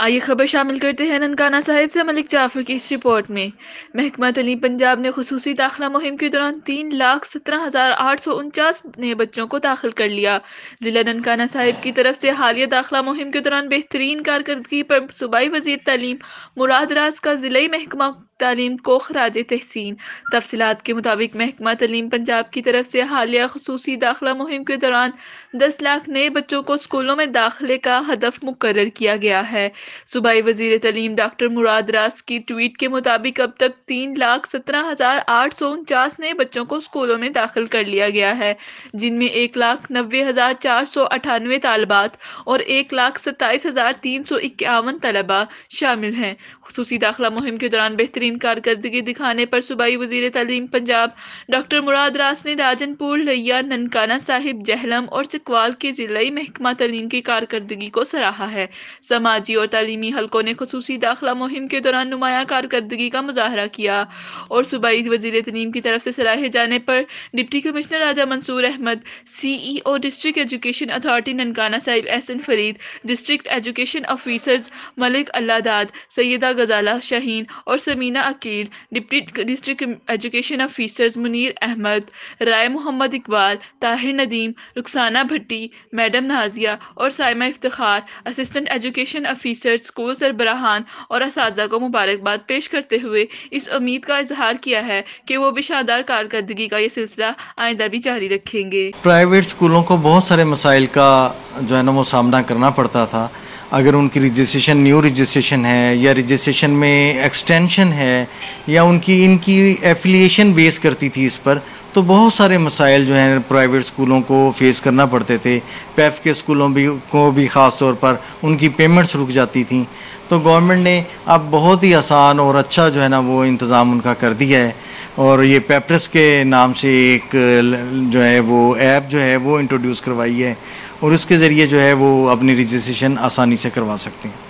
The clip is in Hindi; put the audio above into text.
आइए खबर शामिल करते हैं ननकाना साहिब से मलिक जाफर की इस रिपोर्ट में महकमा तलीम पंजाब ने खसूसी दाखिला मुहिम के दौरान तीन लाख सत्रह हज़ार आठ सौ उनचास नए बच्चों को दाखिल कर लिया ज़िला ननकाना साहिब की तरफ से हालिया दाखिला मुहिम के दौरान बेहतरीन कारकर्दगी पर सूबाई वजीर तलीम मुराद राज का ज़िले महकमा तालीम को खराज तहसीन तफसलत के मुताबिक महकमा तलीम पंजाब की तरफ से हालिया खसूस दाखिला मुहिम के दौरान दस लाख नए बच्चों को स्कूलों में दाखिले का हदफ मुकर किया गया है सूबाई वजीर तलीम डॉक्टर मुराद रास की ट्वीट के मुताबिक अब तक तीन लाख सत्रह हज़ार आठ सौ उनचास नए बच्चों को स्कूलों में दाखिल कर लिया गया है जिनमें एक लाख नब्बे हज़ार चार सौ अठानवे तालबात और एक लाख सत्ताईस हज़ार तीन सौ इक्यावन तलबा शामिल हैं खसूसी दाखिला मुहिम के दौरान बेहतरीन कारकर्दगी दिखाने पर सूबाई वजीर तलीम पंजाब डॉक्टर मुराद रास ने राजनपुर लैया ननकाना साहिब जहलम और चकवाल के ज़िलाई महकमा तलीम की कारकर्दगी को सराहा है समाजी और तलीमी हल्कों ने खसूसी दाखिला मुहिम के दौरान नुमाया कारकर्दगी का मुजाहरा किया और सूबाई वजीर तनीम की तरफ से सराहे जाने पर deputy commissioner Raja Mansoor Ahmad C E O district education authority Nankana Sahib Ehsan Farid district education officers Malik Alladad Saida Ghazala Shaheen और Samina Aqeel deputy district education officers Munir Ahmad Rai Mohammad Iqbal Tahir Nadeem Rukhsana Bhatti madam Nazia और Saima Iftar assistant education officer teacher school सरबराहान और इस को मुबारकबाद पेश करते हुए इस उम्मीद का इजहार किया है कि वो भी शानदार कारकर्दगी का ये सिलसिला आइंदा भी जारी रखेंगे प्राइवेट स्कूलों को बहुत सारे मसाइल का जो है ना वो सामना करना पड़ता था अगर उनकी रजिस्ट्रेशन न्यू रजिस्ट्रेशन है या रजिस्ट्रेशन में एक्सटेंशन है या उनकी इनकी एफिलिएशन बेस करती थी इस पर तो बहुत सारे मसाइल जो हैं प्राइवेट स्कूलों को फेस करना पड़ते थे पैफ e के स्कूलों भी को भी ख़ास तौर पर उनकी पेमेंट्स रुक जाती थी तो गवर्नमेंट ने अब बहुत ही आसान और अच्छा जो है ना वो इंतज़ाम उनका कर दिया है और ये पेपरस e e के नाम से एक जो है वो ऐप जो है वो इंट्रोड्यूस करवाई है और उसके ज़रिए जो है वो अपनी रजिस्ट्रेशन आसानी से करवा सकते हैं